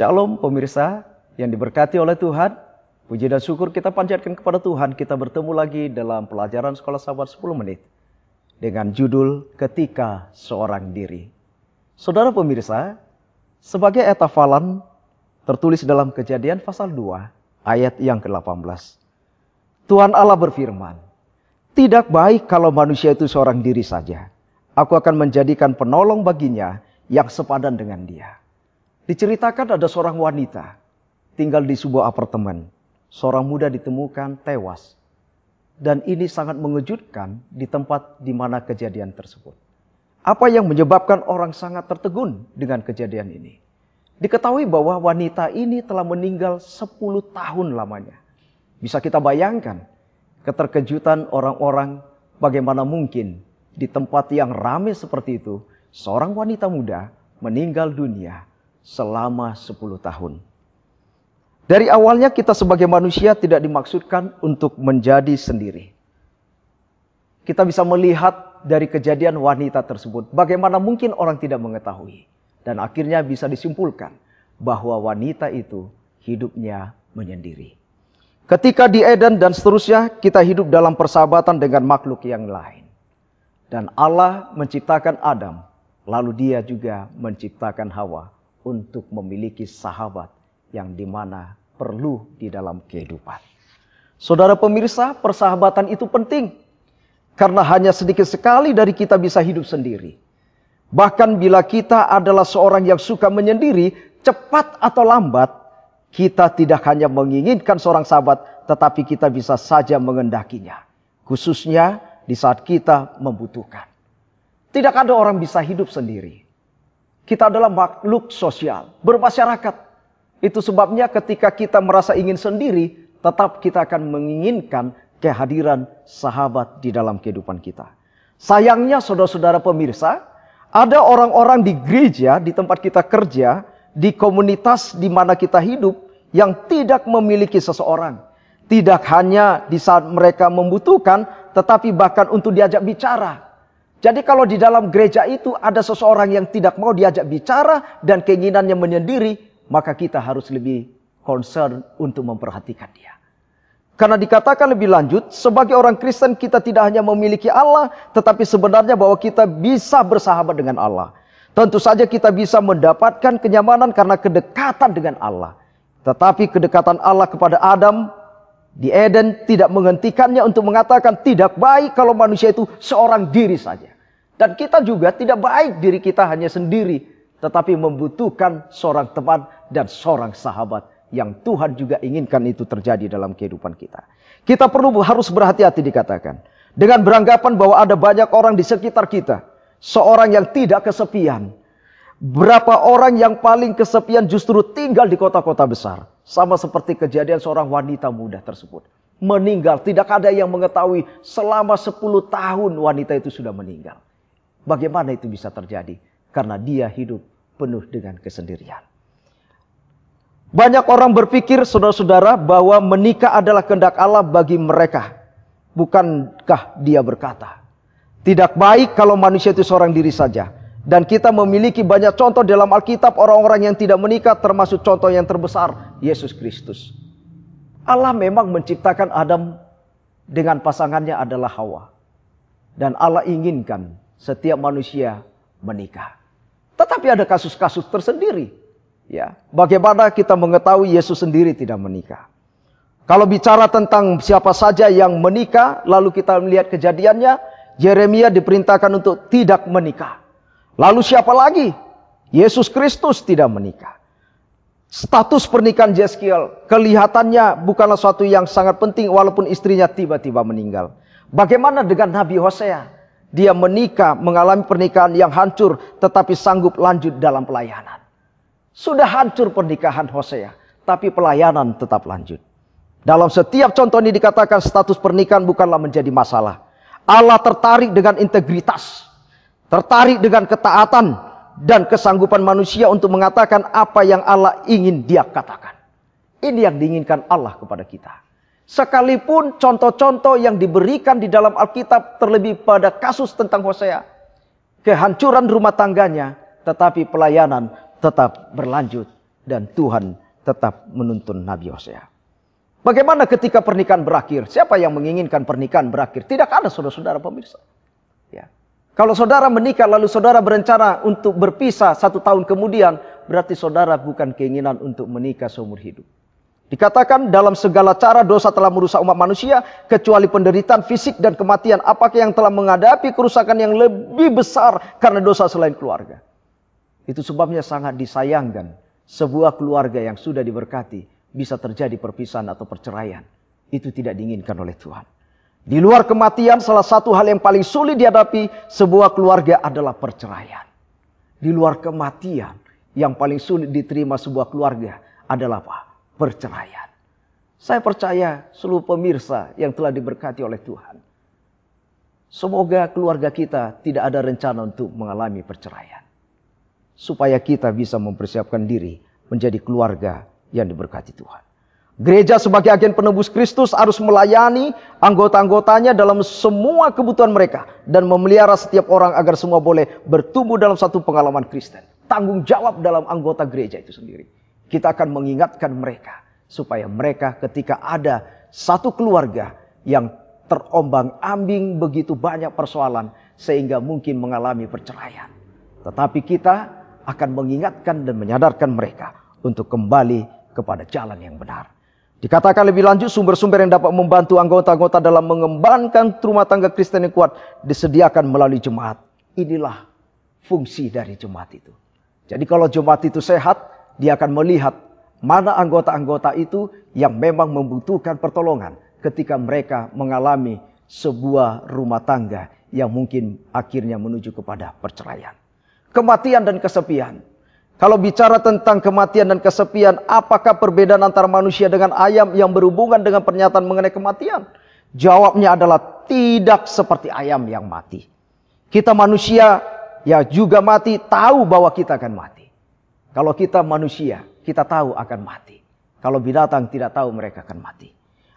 Shalom pemirsa yang diberkati oleh Tuhan. Puji dan syukur kita panjatkan kepada Tuhan. Kita bertemu lagi dalam pelajaran Sekolah Sahabat 10 menit. Dengan judul Ketika Seorang Diri. Saudara pemirsa, sebagai etafalan tertulis dalam kejadian pasal 2 ayat yang ke-18. Tuhan Allah berfirman, Tidak baik kalau manusia itu seorang diri saja. Aku akan menjadikan penolong baginya yang sepadan dengan dia. Diceritakan ada seorang wanita tinggal di sebuah apartemen. Seorang muda ditemukan tewas. Dan ini sangat mengejutkan di tempat di mana kejadian tersebut. Apa yang menyebabkan orang sangat tertegun dengan kejadian ini? Diketahui bahwa wanita ini telah meninggal 10 tahun lamanya. Bisa kita bayangkan keterkejutan orang-orang bagaimana mungkin di tempat yang ramai seperti itu seorang wanita muda meninggal dunia selama 10 tahun. Dari awalnya kita sebagai manusia tidak dimaksudkan untuk menjadi sendiri. Kita bisa melihat dari kejadian wanita tersebut bagaimana mungkin orang tidak mengetahui dan akhirnya bisa disimpulkan bahwa wanita itu hidupnya menyendiri. Ketika di Eden dan seterusnya kita hidup dalam persahabatan dengan makhluk yang lain. Dan Allah menciptakan Adam, lalu dia juga menciptakan Hawa untuk memiliki sahabat yang dimana perlu di dalam kehidupan. Saudara pemirsa, persahabatan itu penting. Karena hanya sedikit sekali dari kita bisa hidup sendiri. Bahkan bila kita adalah seorang yang suka menyendiri, cepat atau lambat, kita tidak hanya menginginkan seorang sahabat, tetapi kita bisa saja mengendakinya. Khususnya di saat kita membutuhkan. Tidak ada orang bisa hidup sendiri. Kita adalah makhluk sosial, bermasyarakat. Itu sebabnya ketika kita merasa ingin sendiri, tetap kita akan menginginkan kehadiran sahabat di dalam kehidupan kita. Sayangnya saudara-saudara pemirsa, ada orang-orang di gereja, di tempat kita kerja, di komunitas di mana kita hidup yang tidak memiliki seseorang. Tidak hanya di saat mereka membutuhkan, tetapi bahkan untuk diajak bicara. Jadi kalau di dalam gereja itu ada seseorang yang tidak mau diajak bicara dan keinginannya menyendiri, maka kita harus lebih concern untuk memperhatikan dia. Karena dikatakan lebih lanjut, sebagai orang Kristen kita tidak hanya memiliki Allah, tetapi sebenarnya bahwa kita bisa bersahabat dengan Allah. Tentu saja kita bisa mendapatkan kenyamanan karena kedekatan dengan Allah. Tetapi kedekatan Allah kepada Adam di Eden tidak menghentikannya untuk mengatakan tidak baik kalau manusia itu seorang diri saja. Dan kita juga tidak baik diri kita hanya sendiri. Tetapi membutuhkan seorang teman dan seorang sahabat yang Tuhan juga inginkan itu terjadi dalam kehidupan kita. Kita perlu harus berhati-hati dikatakan. Dengan beranggapan bahwa ada banyak orang di sekitar kita. Seorang yang tidak kesepian. Berapa orang yang paling kesepian justru tinggal di kota-kota besar. Sama seperti kejadian seorang wanita muda tersebut. Meninggal, tidak ada yang mengetahui selama 10 tahun wanita itu sudah meninggal. Bagaimana itu bisa terjadi? Karena dia hidup penuh dengan kesendirian. Banyak orang berpikir saudara-saudara bahwa menikah adalah kehendak Allah bagi mereka. Bukankah dia berkata, tidak baik kalau manusia itu seorang diri saja dan kita memiliki banyak contoh dalam Alkitab orang-orang yang tidak menikah termasuk contoh yang terbesar Yesus Kristus. Allah memang menciptakan Adam dengan pasangannya adalah Hawa. Dan Allah inginkan setiap manusia menikah. Tetapi ada kasus-kasus tersendiri. Ya, bagaimana kita mengetahui Yesus sendiri tidak menikah? Kalau bicara tentang siapa saja yang menikah, lalu kita melihat kejadiannya, Yeremia diperintahkan untuk tidak menikah. Lalu siapa lagi? Yesus Kristus tidak menikah. Status pernikahan Jeskiel kelihatannya bukanlah suatu yang sangat penting walaupun istrinya tiba-tiba meninggal. Bagaimana dengan Nabi Hosea? Dia menikah, mengalami pernikahan yang hancur tetapi sanggup lanjut dalam pelayanan. Sudah hancur pernikahan Hosea, tapi pelayanan tetap lanjut. Dalam setiap contoh ini dikatakan status pernikahan bukanlah menjadi masalah. Allah tertarik dengan integritas tertarik dengan ketaatan dan kesanggupan manusia untuk mengatakan apa yang Allah ingin dia katakan. Ini yang diinginkan Allah kepada kita. Sekalipun contoh-contoh yang diberikan di dalam Alkitab terlebih pada kasus tentang Hosea. Kehancuran rumah tangganya tetapi pelayanan tetap berlanjut dan Tuhan tetap menuntun Nabi Hosea. Bagaimana ketika pernikahan berakhir? Siapa yang menginginkan pernikahan berakhir? Tidak ada saudara-saudara pemirsa. Ya. Kalau saudara menikah lalu saudara berencana untuk berpisah satu tahun kemudian, berarti saudara bukan keinginan untuk menikah seumur hidup. Dikatakan dalam segala cara dosa telah merusak umat manusia, kecuali penderitaan fisik dan kematian. Apakah yang telah menghadapi kerusakan yang lebih besar karena dosa selain keluarga? Itu sebabnya sangat disayangkan sebuah keluarga yang sudah diberkati bisa terjadi perpisahan atau perceraian. Itu tidak diinginkan oleh Tuhan. Di luar kematian, salah satu hal yang paling sulit dihadapi sebuah keluarga adalah perceraian. Di luar kematian, yang paling sulit diterima sebuah keluarga adalah apa? Perceraian. Saya percaya seluruh pemirsa yang telah diberkati oleh Tuhan. Semoga keluarga kita tidak ada rencana untuk mengalami perceraian. Supaya kita bisa mempersiapkan diri menjadi keluarga yang diberkati Tuhan. Gereja sebagai agen penebus Kristus harus melayani anggota-anggotanya dalam semua kebutuhan mereka dan memelihara setiap orang agar semua boleh bertumbuh dalam satu pengalaman Kristen. Tanggung jawab dalam anggota gereja itu sendiri. Kita akan mengingatkan mereka supaya mereka ketika ada satu keluarga yang terombang-ambing begitu banyak persoalan sehingga mungkin mengalami perceraian. Tetapi kita akan mengingatkan dan menyadarkan mereka untuk kembali kepada jalan yang benar Dikatakan lebih lanjut sumber-sumber yang dapat membantu anggota-anggota dalam mengembangkan rumah tangga Kristen yang kuat disediakan melalui jemaat. Inilah fungsi dari jemaat itu. Jadi kalau jemaat itu sehat, dia akan melihat mana anggota-anggota itu yang memang membutuhkan pertolongan ketika mereka mengalami sebuah rumah tangga yang mungkin akhirnya menuju kepada perceraian. Kematian dan kesepian kalau bicara tentang kematian dan kesepian, apakah perbedaan antara manusia dengan ayam yang berhubungan dengan pernyataan mengenai kematian? Jawabnya adalah tidak seperti ayam yang mati. Kita manusia ya juga mati, tahu bahwa kita akan mati. Kalau kita manusia, kita tahu akan mati. Kalau binatang tidak tahu mereka akan mati.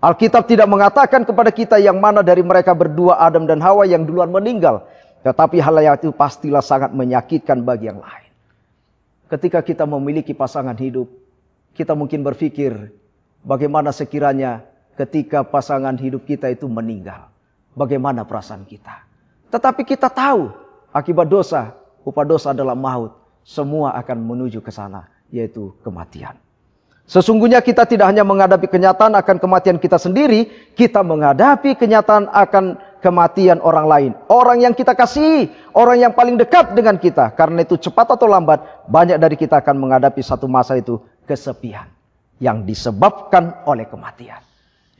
Alkitab tidak mengatakan kepada kita yang mana dari mereka berdua Adam dan Hawa yang duluan meninggal. Tetapi hal yang itu pastilah sangat menyakitkan bagi yang lain. Ketika kita memiliki pasangan hidup, kita mungkin berpikir bagaimana sekiranya ketika pasangan hidup kita itu meninggal. Bagaimana perasaan kita? Tetapi kita tahu akibat dosa, upah dosa adalah maut. Semua akan menuju ke sana, yaitu kematian. Sesungguhnya kita tidak hanya menghadapi kenyataan akan kematian kita sendiri, kita menghadapi kenyataan akan kematian orang lain. Orang yang kita kasih, orang yang paling dekat dengan kita. Karena itu cepat atau lambat, banyak dari kita akan menghadapi satu masa itu kesepian. Yang disebabkan oleh kematian.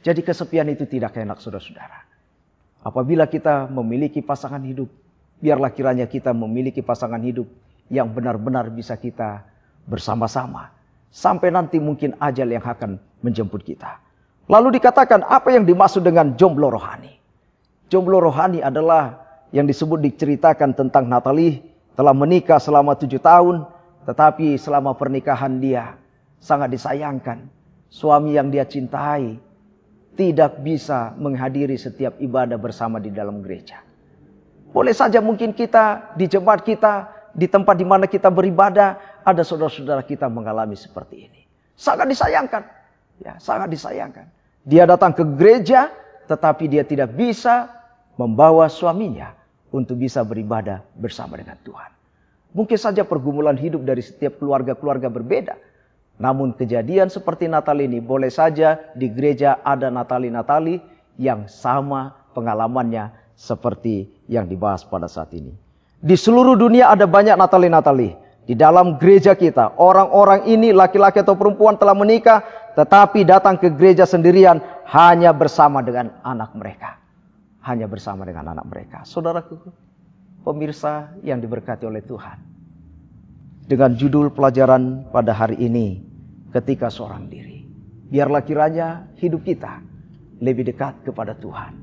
Jadi kesepian itu tidak enak saudara-saudara. Apabila kita memiliki pasangan hidup, biarlah kiranya kita memiliki pasangan hidup yang benar-benar bisa kita bersama-sama. Sampai nanti mungkin ajal yang akan menjemput kita. Lalu dikatakan apa yang dimaksud dengan jomblo rohani. Jomblo rohani adalah yang disebut diceritakan tentang Natali telah menikah selama tujuh tahun, tetapi selama pernikahan dia sangat disayangkan. Suami yang dia cintai tidak bisa menghadiri setiap ibadah bersama di dalam gereja. Boleh saja mungkin kita di jemaat kita, di tempat di mana kita beribadah, ada saudara-saudara kita mengalami seperti ini. Sangat disayangkan. Ya, sangat disayangkan. Dia datang ke gereja, tetapi dia tidak bisa membawa suaminya untuk bisa beribadah bersama dengan Tuhan. Mungkin saja pergumulan hidup dari setiap keluarga-keluarga berbeda. Namun kejadian seperti Natal ini boleh saja di gereja ada Natali-Natali yang sama pengalamannya seperti yang dibahas pada saat ini. Di seluruh dunia ada banyak Natali-Natali. Di dalam gereja kita, orang-orang ini laki-laki atau perempuan telah menikah tetapi datang ke gereja sendirian hanya bersama dengan anak mereka. Hanya bersama dengan anak mereka. Saudaraku, pemirsa yang diberkati oleh Tuhan. Dengan judul pelajaran pada hari ini, ketika seorang diri. Biarlah kiranya hidup kita lebih dekat kepada Tuhan.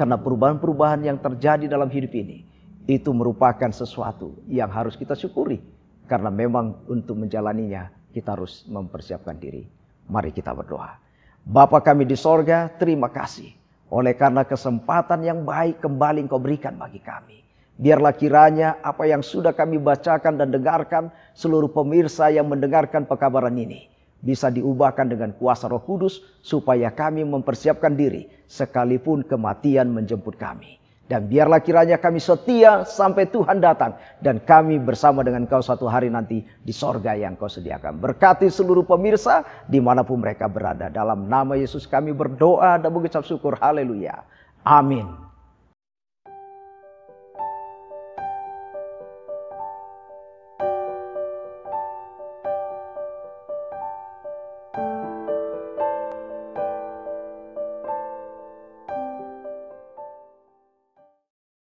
Karena perubahan-perubahan yang terjadi dalam hidup ini, itu merupakan sesuatu yang harus kita syukuri. Karena memang untuk menjalaninya, kita harus mempersiapkan diri. Mari kita berdoa. Bapa kami di sorga, terima kasih. Oleh karena kesempatan yang baik kembali engkau berikan bagi kami. Biarlah kiranya apa yang sudah kami bacakan dan dengarkan seluruh pemirsa yang mendengarkan pekabaran ini bisa diubahkan dengan kuasa Roh Kudus supaya kami mempersiapkan diri sekalipun kematian menjemput kami. Dan biarlah kiranya kami setia sampai Tuhan datang. Dan kami bersama dengan kau satu hari nanti di sorga yang kau sediakan. Berkati seluruh pemirsa dimanapun mereka berada. Dalam nama Yesus kami berdoa dan mengucap syukur. Haleluya. Amin.